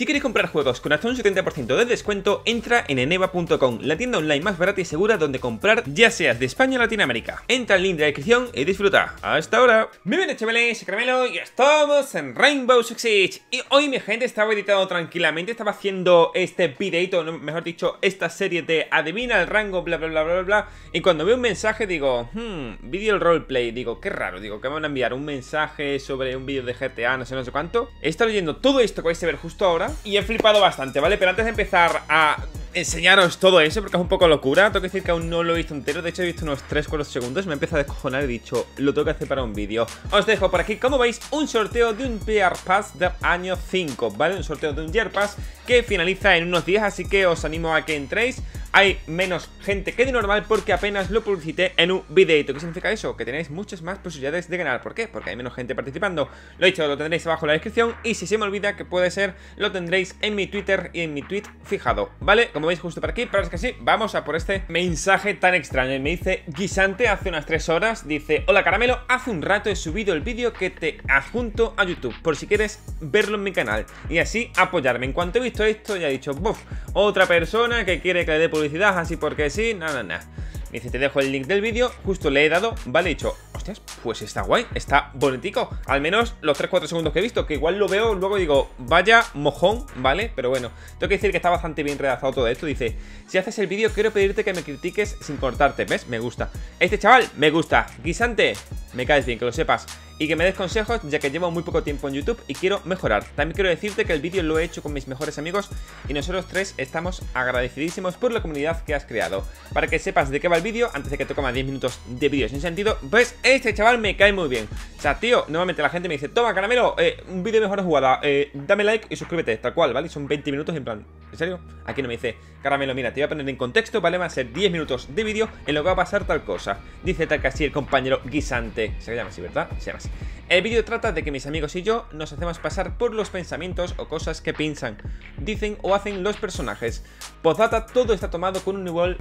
Si queréis comprar juegos con hasta un 70% de descuento, entra en eneva.com, la tienda online más barata y segura donde comprar ya seas de España o Latinoamérica. Entra al link de la descripción y disfruta. ¡Hasta ahora! Muy bien, chavales, soy Carmelo y estamos en Rainbow Six Siege. Y hoy, mi gente, estaba editando tranquilamente, estaba haciendo este videito, mejor dicho, esta serie de adivina el rango, bla, bla, bla, bla, bla. Y cuando veo un mensaje digo, hmm, video roleplay, digo, qué raro, digo, que me van a enviar un mensaje sobre un vídeo de GTA, no sé, no sé cuánto. He estado leyendo todo esto que vais a ver justo ahora y he flipado bastante, ¿vale? Pero antes de empezar a enseñaros todo eso porque es un poco locura. Tengo que decir que aún no lo he visto entero. De hecho, he visto unos 3-4 segundos. Me empieza a descojonar he dicho, lo tengo que hacer para un vídeo. Os dejo por aquí, como veis, un sorteo de un PR Pass del año 5, ¿vale? Un sorteo de un Year Pass que finaliza en unos días. Así que os animo a que entréis hay menos gente que de normal porque apenas lo publicité en un videito. ¿Qué significa eso? Que tenéis muchas más posibilidades de ganar. ¿Por qué? Porque hay menos gente participando. Lo he dicho, lo tendréis abajo en la descripción y si se me olvida que puede ser, lo tendréis en mi Twitter y en mi tweet fijado. ¿Vale? Como veis justo por aquí, pero es que sí, vamos a por este mensaje tan extraño. Me dice Guisante hace unas 3 horas, dice, hola Caramelo, hace un rato he subido el vídeo que te adjunto a YouTube, por si quieres verlo en mi canal y así apoyarme. En cuanto he visto esto, ya he dicho, buf, otra persona que quiere que le dé por publicidad así porque sí, nada, no, nada. No, no dice, te dejo el link del vídeo, justo le he dado, vale, he dicho, hostias, pues está guay, está bonitico. Al menos los 3-4 segundos que he visto, que igual lo veo, luego digo, vaya mojón, ¿vale? Pero bueno, tengo que decir que está bastante bien redazado todo esto. Dice, si haces el vídeo, quiero pedirte que me critiques sin cortarte, ¿ves? Me gusta. Este chaval, me gusta. Guisante, me caes bien, que lo sepas y que me des consejos ya que llevo muy poco tiempo en YouTube y quiero mejorar. También quiero decirte que el vídeo lo he hecho con mis mejores amigos y nosotros tres estamos agradecidísimos por la comunidad que has creado. Para que sepas de qué va vídeo, antes de que te más 10 minutos de vídeo sin sentido, pues este chaval me cae muy bien. O sea, tío, normalmente la gente me dice, toma, caramelo, eh, un vídeo mejor jugada, eh, dame like y suscríbete, tal cual, ¿vale? son 20 minutos en plan, ¿en serio? Aquí no me dice, caramelo, mira, te voy a poner en contexto, ¿vale? Va a ser 10 minutos de vídeo en lo que va a pasar tal cosa. Dice tal que así el compañero guisante, se llama así, ¿verdad? Se llama así. El vídeo trata de que mis amigos y yo nos hacemos pasar por los pensamientos o cosas que piensan, dicen o hacen los personajes. Pozata todo está tomado con un nivel,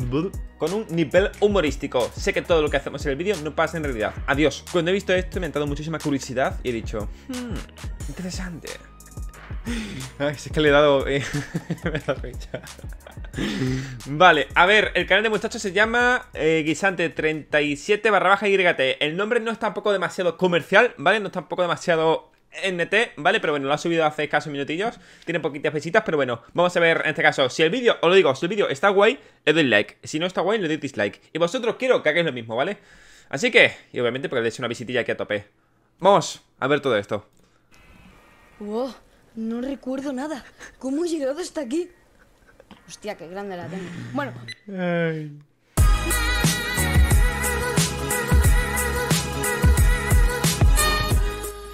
con un nivel humorístico. Sé que todo lo que hacemos en el vídeo no pasa en realidad. Adiós. Cuando he visto esto me ha dado muchísima curiosidad y he dicho, hmm, interesante. es que le eh, he dado... fecha. Vale, a ver, el canal de muchachos se llama eh, Guisante37 barra baja YT. El nombre no es tampoco demasiado comercial, ¿vale? No es tampoco demasiado NT, e ¿vale? Pero bueno, lo ha subido hace casi minutillos. Tiene poquitas visitas, pero bueno, vamos a ver en este caso. Si el vídeo, os lo digo, si el vídeo está guay, le doy like. Si no está guay, le doy dislike. Y vosotros quiero que hagáis lo mismo, ¿vale? Así que, y obviamente porque le una visitilla aquí a tope. Vamos a ver todo esto. Wow, no recuerdo nada. ¿Cómo he llegado hasta aquí? Hostia, qué grande la tengo. Bueno.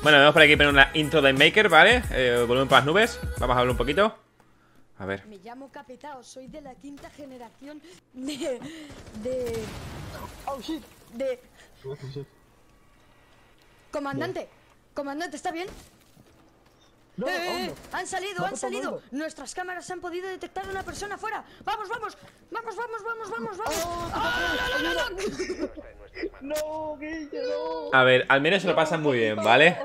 Bueno, vamos por aquí para una intro de Maker, ¿vale? Eh, volumen para las nubes. Vamos a hablar un poquito. A ver. Me llamo Capetao, soy de la quinta generación de. de. Oh shit. De. Oh, comandante, comandante, ¿está bien? Eh, eh, eh, han salido, han salido. Nuestras cámaras han podido detectar a una persona afuera. Vamos, vamos, vamos, vamos, vamos, vamos, vamos. Oh, ¡Ah, no, no, no, A ver, al menos se lo pasan muy bien, ¿vale?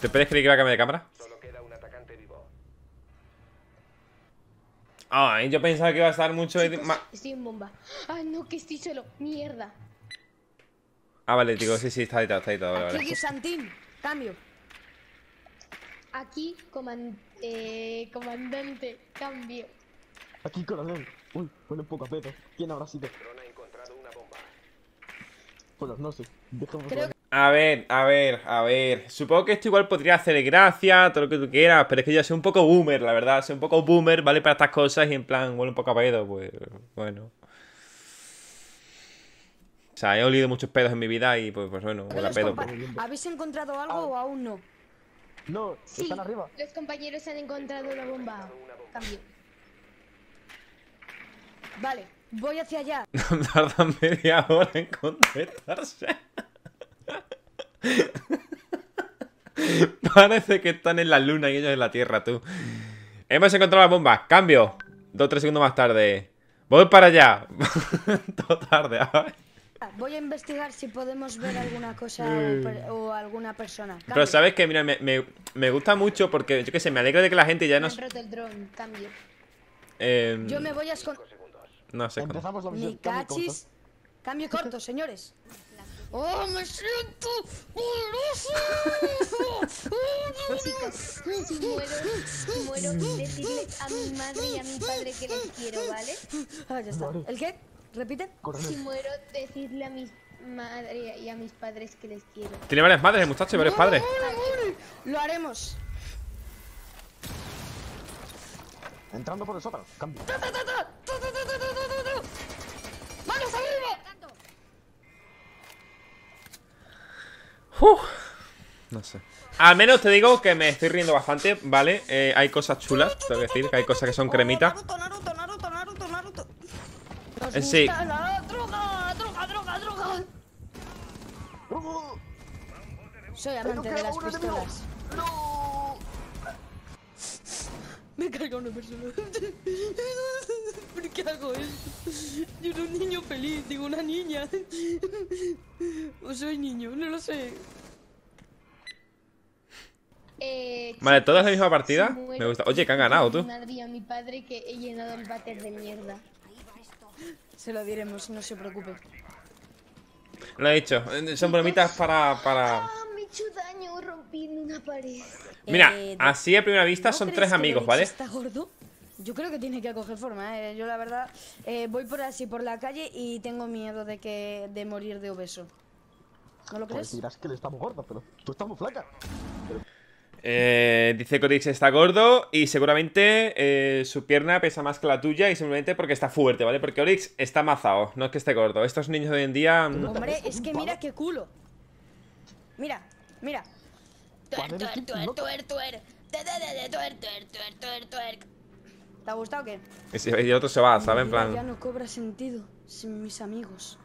¿Te puedes creer que va a cambiar de cámara? Ah, yo pensaba que iba a estar mucho... Chicos, Estoy en bomba. ah no, que estoy solo. Mierda. Ah, vale, digo, sí, sí, está editado, está ahí todo Aquí Santín. Cambio. Aquí, eh, comandante. Cambio. Aquí, coronel. Uy, pone poco pedo. ¿Quién habrá sido? No encontrado una bomba. Bueno, no sé. Dejamos a ver, a ver, a ver. Supongo que esto igual podría hacer gracia, todo lo que tú quieras, pero es que yo soy un poco boomer, la verdad. Soy un poco boomer, ¿vale? Para estas cosas y en plan, huele un poco a pedo, pues bueno. O sea, he olido muchos pedos en mi vida y pues, pues bueno, huele a pedo. Pues. ¿Habéis encontrado algo o aún no? No, sí, están arriba. Los compañeros han encontrado una bomba. Cambio. Vale, voy hacia allá. Tardan media hora en contestarse. Parece que están en la luna y ellos en la tierra, tú. Hemos encontrado la bomba. Cambio. Dos, tres segundos más tarde. Voy para allá. Todo tarde. Voy a investigar si podemos ver alguna cosa o, alguna persona. Pero sabes que, mira, me, gusta mucho porque yo que sé, me alegro de que la gente ya no. cambio. Em, yo me voy a esconder. No sé. la Cambio corto, señores. ¡Oh, me siento poderoso! ¡Oh, Si muero, muero decirles a mi madre y a mi padre que les quiero, ¿vale? Ah, ya está. ¿El qué? ¿Repite? Si muero, decirle a mi madre y a mis padres que les quiero. Tiene varias madres el muchacho y varios padres. Lo haremos. Entrando por el sótano, cambio. ¡Ta, no sé. Al menos te digo que me estoy riendo bastante, ¿vale? Eh, hay cosas chulas, tengo que decir, que hay cosas que son cremitas. Eh, sí. Me carga una persona. ¿Por qué hago esto? Yo no un niño feliz, digo una niña. O soy niño, no lo sé. Eh, vale, ¿todas la misma partida? Me gusta. Oye, que han ganado, tú. a mi padre que he llenado el de mierda. Se lo diremos, no se preocupe. Lo he dicho. Eh, son bromitas para... para... Mira, eh, así a primera vista son tres amigos, ¿vale? ¿Está gordo? Yo creo que tiene que acoger forma, ¿eh? Yo la verdad eh, voy por así por la calle y tengo miedo de que de morir de obeso. ¿No lo pues crees? Pues dirás que le estamos gordo, pero tú estás flaca. Eh, dice está gordo y seguramente eh, su pierna pesa más que la tuya y simplemente porque está fuerte, ¿vale? Porque Orix está mazao, no es que esté gordo. Estos niños de hoy en día... Mm, Hombre, es que mira qué culo. Mira, Mira. Tuer, tuer, tuer, tuer, ¿Te ha gustado o qué? Y el otro se va, ¿sabes? En plan. Ya no cobra sentido sin mis amigos.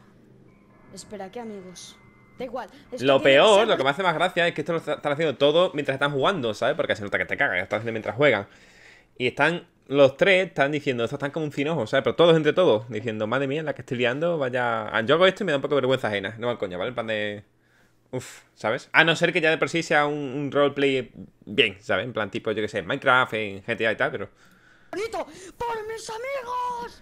Espera, ¿qué amigos? Da igual. Lo peor, lo que me hace más gracia es que esto lo están haciendo todos mientras están jugando, ¿sabes? Porque se nota que te cagas, lo están haciendo mientras juegan. Y están los tres están diciendo, esto están como un finojo, ¿sabes? Pero todos entre todos, diciendo, madre mía, la que estoy liando, vaya. Ah, yo hago esto y me da un poco de vergüenza ajena. No al coño, ¿vale? En plan de. Uf, ¿sabes? A no ser que ya de por sí sea un, roleplay bien, ¿sabes? En plan tipo, yo que sé, Minecraft, en GTA y tal, pero... ¡Bonito! ¡Por mis amigos!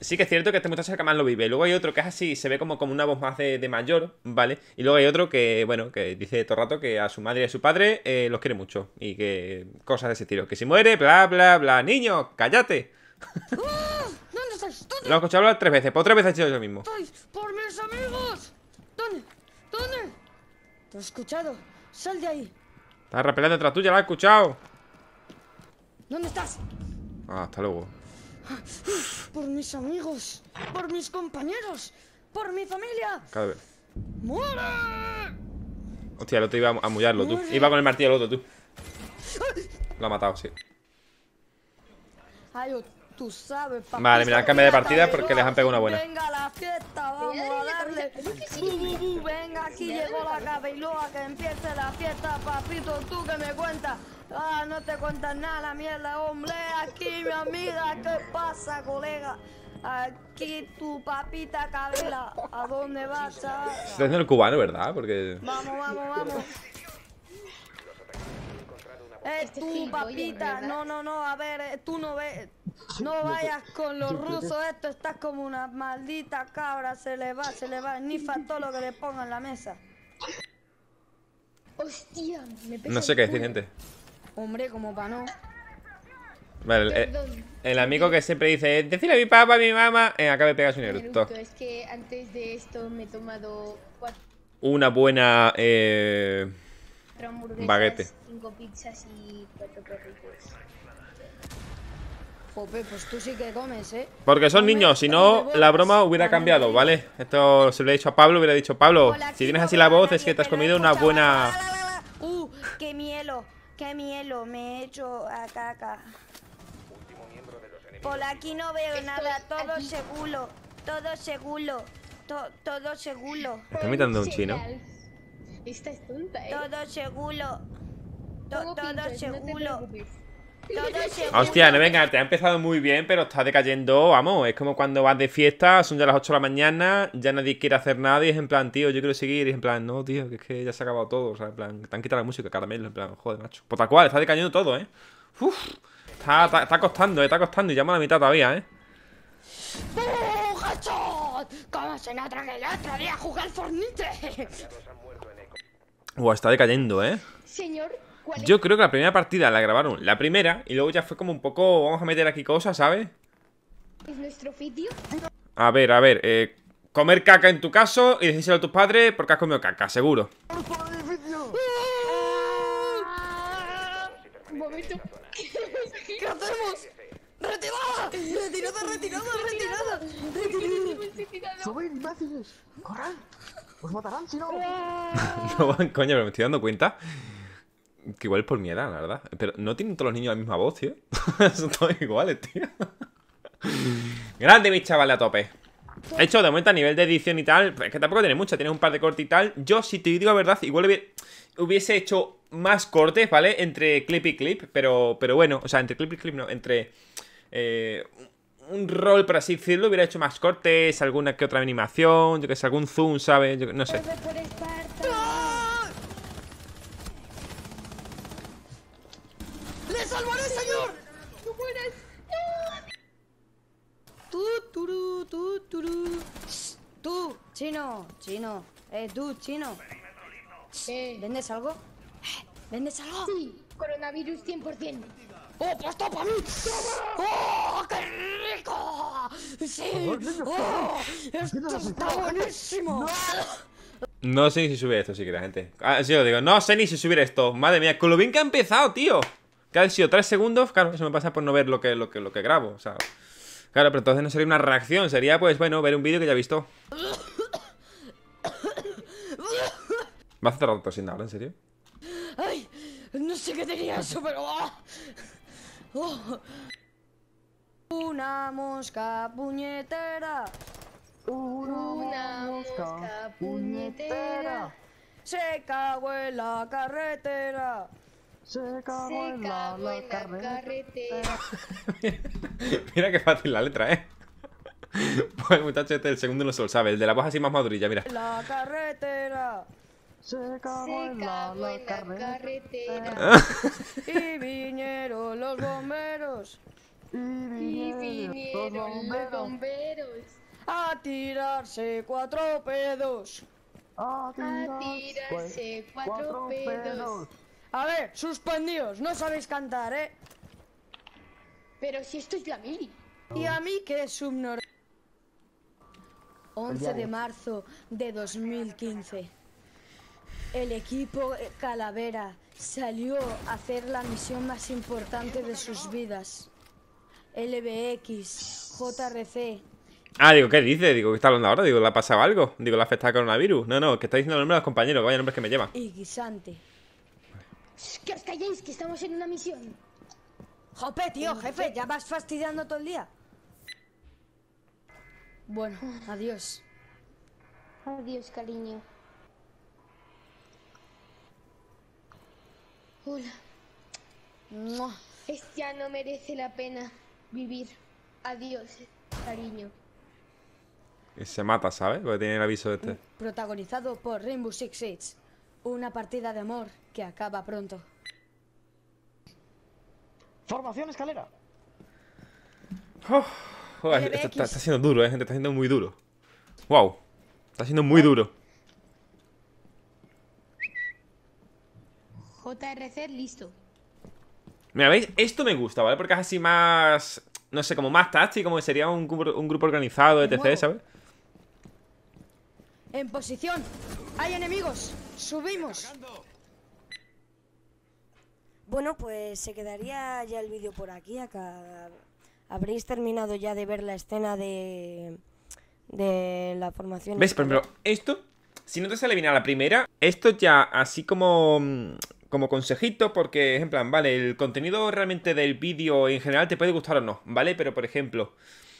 Sí que es cierto que este muchacho que más lo vive. Luego hay otro que es así, se ve como, como una voz más de, mayor, ¿vale? Y luego hay otro que, bueno, que dice todo el rato que a su madre y a su padre eh, los quiere mucho. Y que cosas de ese tiro Que si muere, bla, bla, bla. Niño, cállate. ¡Ah! ¿Dónde estás? Lo he escuchado hablar tres veces. Por tres veces he dicho yo mismo. por mis amigos! Lo he escuchado. Sal de ahí. Está repelando detrás tuya, la he escuchado. ¿Dónde estás? Ah, hasta luego. Por mis amigos, por mis compañeros, por mi familia. Cada vez. ¡Muere! Hostia, el otro iba a mullarlo, tú. Iba con el martillo el otro, tú. Lo ha matado, sí. Hay otro. Tú sabes, papi. Vale, mira, han de partida porque les han pegado una buena. Venga la fiesta, vamos a darle. venga, aquí llegó la cabeloa que empiece la fiesta, papito, tú que me cuentas. Ah, no te cuentas nada, mierda, hombre. Aquí, mi amiga, ¿qué pasa, colega? Aquí tu papita cabela. ¿A dónde vas, Estás en el cubano, ¿verdad? Porque... Vamos, vamos, vamos. Eh, tú, papita, no, no, no, a ver, eh, tú no ves, no vayas con los rusos, esto estás como una maldita cabra, se le va, se le va, Ni faltó lo que le ponga en la mesa. Hostia, me pesa No sé qué decir, gente. Hombre, como pa' no. Vale, el, amigo que siempre dice, decirle a mi papá, a mi mamá, eh, acaba de pegar su eructo. Es que antes de esto me he tomado Una buena... Eh... Un Baguete. pues tú sí que comes, ¿eh? Porque son niños, si no, la broma hubiera cambiado, ¿vale? Esto se lo he dicho a Pablo, hubiera dicho Pablo, si tienes así la voz es que te has comido una buena... ¡Uh! ¡Qué mielo! ¡Qué mielo! Me he hecho a caca. Por aquí no veo nada, todo seguro, todo seguro, todo seguro. ¿Está imitando un chino? ¿eh? Todo seguro Todo seguro. todo seguro. Hostia, no venga, te ha empezado muy bien, pero está decayendo, vamos, es como cuando vas de fiesta, son ya las 8 de la mañana, ya nadie quiere hacer nada y es en plan, tío, yo quiero seguir, y es en plan, no, tío, que es que ya se ha acabado todo, o sea, en plan, te han quitado la música, caramelo, en plan, joder, macho. Por pues tal cual, está decayendo todo, ¿eh? Uf, está, está, está costando, eh, está costando y ya a la mitad todavía, ¿eh? ¡Oh, ¿Cómo se nota que el otro día jugar Fortnite? Pues, o está decayendo, ¿eh? Señor, Yo creo que la primera partida la grabaron, la primera, y luego ya fue como un poco, vamos a meter aquí cosas, ¿sabes? ¿Es nuestro oficio? A ver, a ver, eh, comer caca en tu caso y decírselo a tus padres porque has comido caca, seguro. Ah. Momento. ¿Qué hacemos? ¡Retirada! ¡Retirada, retirada, retirada! ¡Retirada! ¡Soy imbéciles! ¡Corran! Pues matarán si no! no, coño, pero me estoy dando cuenta que igual es por mi edad, la verdad. Pero no tienen todos los niños la misma voz, tío. Son todos iguales, tío. Grande, mis chavales, a tope. De hecho, de momento a nivel de edición y tal, pues, es que tampoco tiene mucha, tiene un par de cortes y tal. Yo, si te digo la verdad, igual hubiese hecho más cortes, ¿vale? Entre clip y clip, pero, pero bueno, o sea, entre clip y clip no, entre eh, un rol, por así decirlo, hubiera hecho más cortes, alguna que otra animación, yo que sé, algún zoom, ¿sabes? no sé. ¡Ah! ¡Le salvaré, señor! Tú, turú, tú, Tú, chino, chino. Eh, tú, chino. ¿Vendes algo? ¿Vendes algo? Sí, coronavirus 100%. ¡Oh, pues para mí! ¡Oh, qué rico! ¡Sí! ¡Oh! ¡Esto está buenísimo! No sé ni si subir esto siquiera, gente Así ah, digo, no sé ni si subir esto Madre mía, con lo bien que ha empezado, tío Que han sido tres segundos, claro, eso me pasa por no ver lo que, lo que, lo que grabo, o sea Claro, pero entonces no sería una reacción, sería pues, bueno, ver un vídeo que ya he visto a hacer rato sin hablar, en serio? Ay, no sé qué tenía eso, pero... Ah. Oh. Una mosca puñetera. Una, mosca, puñetera. Se cagó en la carretera. Se cagó, en, la, carretera. mira qué fácil la letra, ¿eh? pues muchachos este, el segundo no se lo sabe. El de la voz así más madurilla, mira. La carretera. Se cagó, en, la, carretera. y vinieron los bomberos. Y vinieron, los, bomberos. A tirarse cuatro pedos. A tirarse, cuatro, pedos. A ver, suspendidos, no sabéis cantar, ¿eh? Pero si esto es la mili. ¿Y a mí que es subnormal? 11 de marzo de 2015. El equipo Calavera salió a hacer la misión más importante de sus vidas. LBX, JRC. Ah, digo, ¿qué dice? Digo, ¿qué está hablando ahora? Digo, ¿le ha pasado algo? Digo, ¿le afecta coronavirus? No, no, que está diciendo el nombre de los compañeros. Vaya nombres que me lleva. Y guisante. que os calléis, que estamos en una misión. Jope, tío, jefe, ya vas fastidiando todo el día. Bueno, adiós. Adiós, cariño. no ya no merece la pena vivir. Adiós, cariño. Eh, se mata, ¿sabes? Porque tiene el aviso este. Mm, protagonizado por Rainbow Six Siege. Una partida de amor que acaba pronto. Formación escalera. Oh, oh está, está, siendo duro, ¿eh, gente? Está siendo muy duro. Wow. Está siendo muy duro. JRC listo. Mira, ¿veis? Esto me gusta, ¿vale? Porque es así más... No sé, como más táctico, como sería un, grupo organizado, etc, ¿sabes? En posición. Hay enemigos. Subimos. Bueno, pues se quedaría ya el vídeo por aquí. Acá habréis terminado ya de ver la escena de, de la formación. ¿Ves? Por esto, si no te sale bien a la primera, esto ya así como mm, como consejito, porque en plan, vale, el contenido realmente del vídeo en general te puede gustar o no, ¿vale? Pero por ejemplo,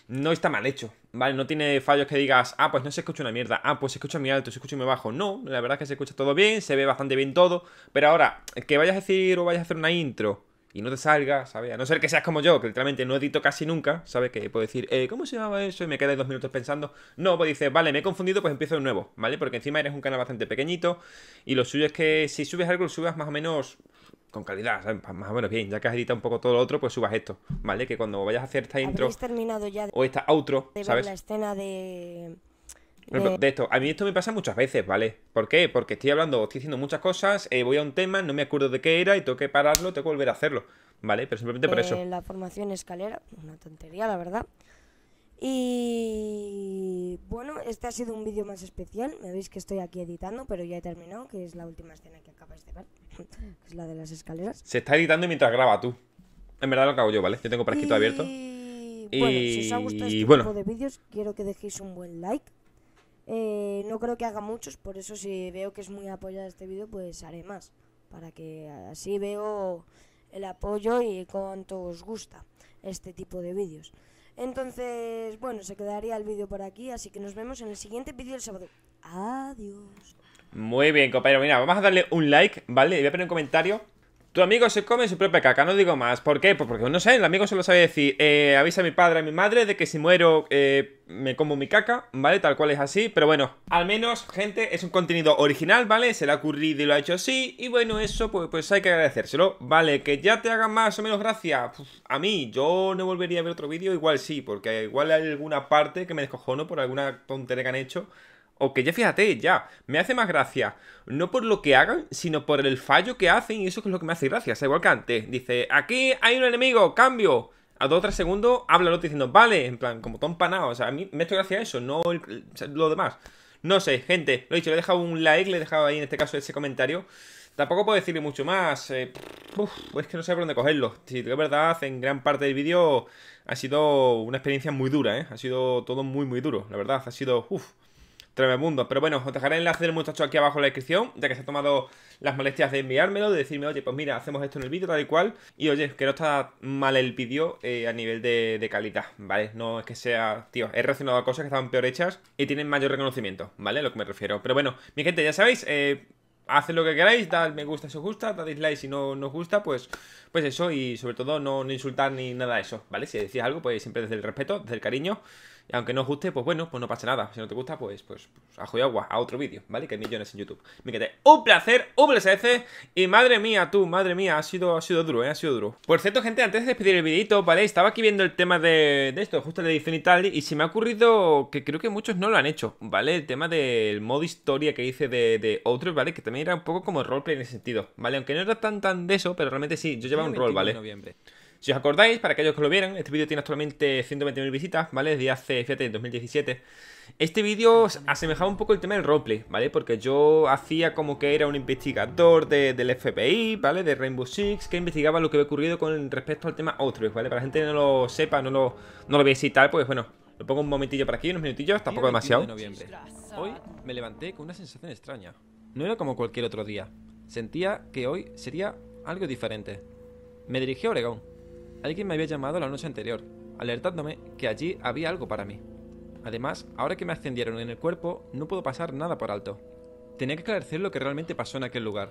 no está mal hecho, ¿vale? No tiene fallos que digas, ah, pues no se escucha una mierda, ah, pues se escucha muy alto, se escucha muy bajo. No, la verdad es que se escucha todo bien, se ve bastante bien todo, pero ahora, que vayas a decir o vayas a hacer una intro y no te salga, ¿sabes? A no ser que seas como yo, que literalmente no edito casi nunca, ¿sabes? Que puedo decir, eh, ¿cómo se llamaba eso? Y me quedé dos minutos pensando. No, pues dices, vale, me he confundido, pues empiezo de nuevo, ¿vale? Porque encima eres un canal bastante pequeñito y lo suyo es que si subes algo, lo subas más o menos con calidad, ¿sabes? Más o menos bien. Ya que has editado un poco todo lo otro, pues subas esto, ¿vale? Que cuando vayas a hacer esta intro o esta outro, la escena de de... esto, a mí esto me pasa muchas veces, ¿vale? ¿Por qué? Porque estoy hablando, estoy diciendo muchas cosas, eh, voy a un tema, no me acuerdo de qué era y tengo que pararlo, tengo que volver a hacerlo, ¿vale? Pero simplemente por eso. Eh, la formación escalera, una tontería, la verdad. Y bueno, este ha sido un vídeo más especial. Me veis que estoy aquí editando, pero ya he terminado, que es la última escena que acabas de ver, que es la de las escaleras. Se está editando mientras graba tú. En verdad lo acabo yo, ¿vale? Yo tengo escrito abierto y... Bueno, si os ha gustado este tipo de vídeos, quiero que dejéis un buen like eh, no creo que haga muchos, por eso si veo que es muy apoyado este vídeo, pues haré más. Para que así veo el apoyo y cuánto os gusta este tipo de vídeos. Entonces, bueno, se quedaría el vídeo por aquí, así que nos vemos en el siguiente vídeo el sábado. Adiós. Muy bien, compañero. Mira, vamos a darle un like, ¿vale? Y voy a poner un comentario tu amigo se come su propia caca, no digo más. ¿Por qué? Pues porque no sé, el amigo se lo sabe decir, eh, avisa a mi padre, a mi madre, de que si muero eh, me como mi caca, ¿vale? Tal cual es así, pero bueno, al menos, gente, es un contenido original, ¿vale? Se le ha ocurrido y lo ha hecho así, y bueno, eso pues, pues hay que agradecérselo, ¿vale? Que ya te haga más o menos gracia, a mí, yo no volvería a ver otro vídeo, igual sí, porque igual hay alguna parte que me descojono por alguna tontería que han hecho, o que ya fíjate, ya, me hace más gracia. No por lo que hagan, sino por el fallo que hacen y eso es lo que me hace gracia. O sea, igual que antes. Dice, aquí hay un enemigo, cambio. A dos o tres segundos habla el otro diciendo, vale, en plan, como todo panado. O sea, a mí me hace gracia eso, no lo demás. No sé, gente, lo he dicho, le he dejado un like, le he dejado ahí en este caso ese comentario. Tampoco puedo decirle mucho más. pues uf, es que no sé por dónde cogerlo. Si de verdad, en gran parte del vídeo ha sido una experiencia muy dura, ¿eh? Ha sido todo muy, muy duro, la verdad. Ha sido, uff. Pero bueno, os dejaré el enlace del muchacho aquí abajo en la descripción, ya que se ha tomado las molestias de enviármelo, de decirme, oye, pues mira, hacemos esto en el vídeo tal y cual. Y oye, que no está mal el vídeo eh, a nivel de, calidad, ¿vale? No es que sea, tío, he reaccionado a cosas que estaban peor hechas y tienen mayor reconocimiento, ¿vale? A lo que me refiero. Pero bueno, mi gente, ya sabéis, eh, haced lo que queráis, dad me gusta si os gusta, dad dislike si no, os gusta, pues, pues eso, y sobre todo no, no insultar ni nada de eso, ¿vale? Si decís algo, pues siempre desde el respeto, desde el cariño. Y aunque no os guste, pues bueno, pues no pasa nada. Si no te gusta, pues, pues, pues ajo y agua, a otro vídeo, ¿vale? Que hay millones en YouTube. quedé un placer, un placer. Y madre mía, tú, madre mía, ha sido, ha sido duro, ¿eh? Ha sido duro. Por cierto, gente, antes de despedir el videito, ¿vale? Estaba aquí viendo el tema de, esto, justo la edición y tal, y se me ha ocurrido que creo que muchos no lo han hecho, ¿vale? El tema del modo historia que hice de, de Outro, ¿vale? Que también era un poco como roleplay en ese sentido, ¿vale? Aunque no era tan tan de eso, pero realmente sí, yo llevaba un rol, ¿vale? Si os acordáis, para aquellos que lo vieron, este vídeo tiene actualmente 120.000 visitas, ¿vale? Desde hace, fíjate, 2017. Este vídeo asemejaba un poco el tema del roleplay, ¿vale? Porque yo hacía como que era un investigador del FBI, ¿vale? De Rainbow Six, que investigaba lo que había ocurrido con respecto al tema Outreach, ¿vale? Para la gente que no lo sepa, no lo, no veis y tal, pues bueno, lo pongo un momentillo para aquí, unos minutillos, tampoco demasiado. Hoy me levanté con una sensación extraña. No era como cualquier otro día. Sentía que hoy sería algo diferente. Me dirigí a Oregón, Alguien me había llamado la noche anterior, alertándome que allí había algo para mí. Además, ahora que me ascendieron en el cuerpo, no puedo pasar nada por alto. Tenía que esclarecer lo que realmente pasó en aquel lugar.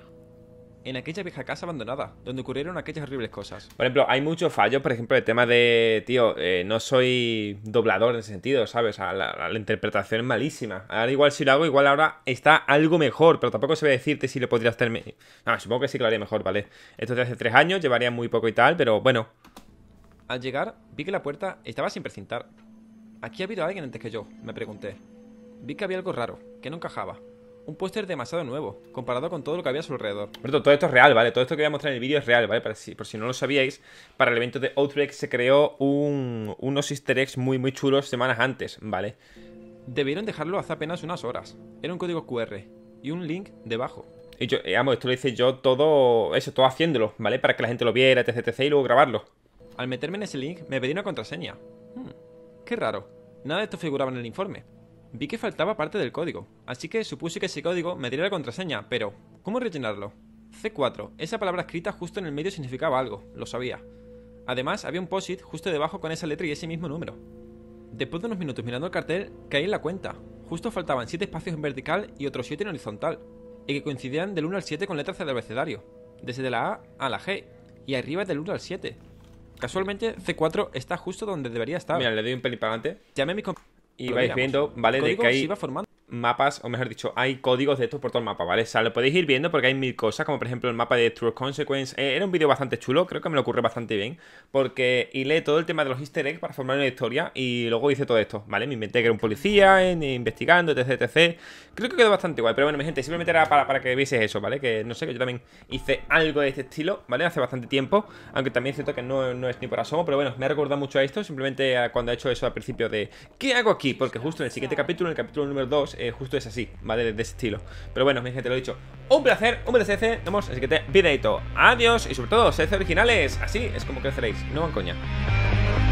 En aquella vieja casa abandonada, donde ocurrieron aquellas horribles cosas. Por ejemplo, hay muchos fallos, por ejemplo, el tema de, tío, eh, no soy doblador en ese sentido, ¿sabes? A la, la, interpretación es malísima. Ahora igual si lo hago, igual ahora está algo mejor, pero tampoco se va a decirte si lo podrías hacer... No, ah, supongo que sí que lo haría mejor, ¿vale? Esto de hace tres años, llevaría muy poco y tal, pero bueno, al llegar, vi que la puerta estaba sin precintar. Aquí ha habido alguien antes que yo, me pregunté. Vi que había algo raro, que no encajaba. Un póster demasiado nuevo, comparado con todo lo que había a su alrededor. Pero todo esto es real, ¿vale? Todo esto que voy a mostrar en el vídeo es real, ¿vale? Para si, por si no lo sabíais, para el evento de Outbreak se creó unos easter eggs muy, muy chulos semanas antes, ¿vale? Debieron dejarlo hace apenas unas horas. Era un código QR y un link debajo. Y yo, eh, esto lo hice yo todo, eso, todo haciéndolo, ¿vale? Para que la gente lo viera, etc, etc, y luego grabarlo. Al meterme en ese link me pedí una contraseña. Hmm, qué raro. Nada de esto figuraba en el informe. Vi que faltaba parte del código, así que supuse que ese código me diera la contraseña, pero ¿cómo rellenarlo? C4, esa palabra escrita justo en el medio significaba algo, lo sabía. Además, había un POSIT justo debajo con esa letra y ese mismo número. Después de unos minutos mirando el cartel, caí en la cuenta. Justo faltaban 7 espacios en vertical y otros 7 en horizontal, y que coincidían del 1 al 7 con letras del abecedario, desde la A a la G, y arriba del 1 al 7, Casualmente, C4 está justo donde debería estar. Mira, le doy un pelipagante. Llamé a Y vais viendo, ¿vale? De que ahí formando mapas, o mejor dicho, hay códigos de estos por todo el mapa, ¿vale? O sea, lo podéis ir viendo porque hay mil cosas, como por ejemplo el mapa de True Consequence. Eh, era un vídeo bastante chulo, creo que me lo ocurre bastante bien, porque hilé todo el tema de los easter eggs para formar una historia y luego hice todo esto, ¿vale? Me inventé que era un policía, investigando, etc, etc. Creo que quedó bastante guay, pero bueno, mi gente, simplemente era para, para que vieseis eso, ¿vale? Que no sé, que yo también hice algo de este estilo, ¿vale? Hace bastante tiempo, aunque también es cierto que no, no es ni por asomo, pero bueno, me ha recordado mucho a esto, simplemente cuando he hecho eso al principio de ¿qué hago aquí? Porque justo en el siguiente capítulo, en el capítulo número 2, eh, justo es así, ¿vale? De, ese estilo. Pero bueno, mi gente, lo he dicho. Un placer, un placer, nos vemos Así que te videito. Adiós y sobre todo, sed originales. Así es como creceréis, no van coña.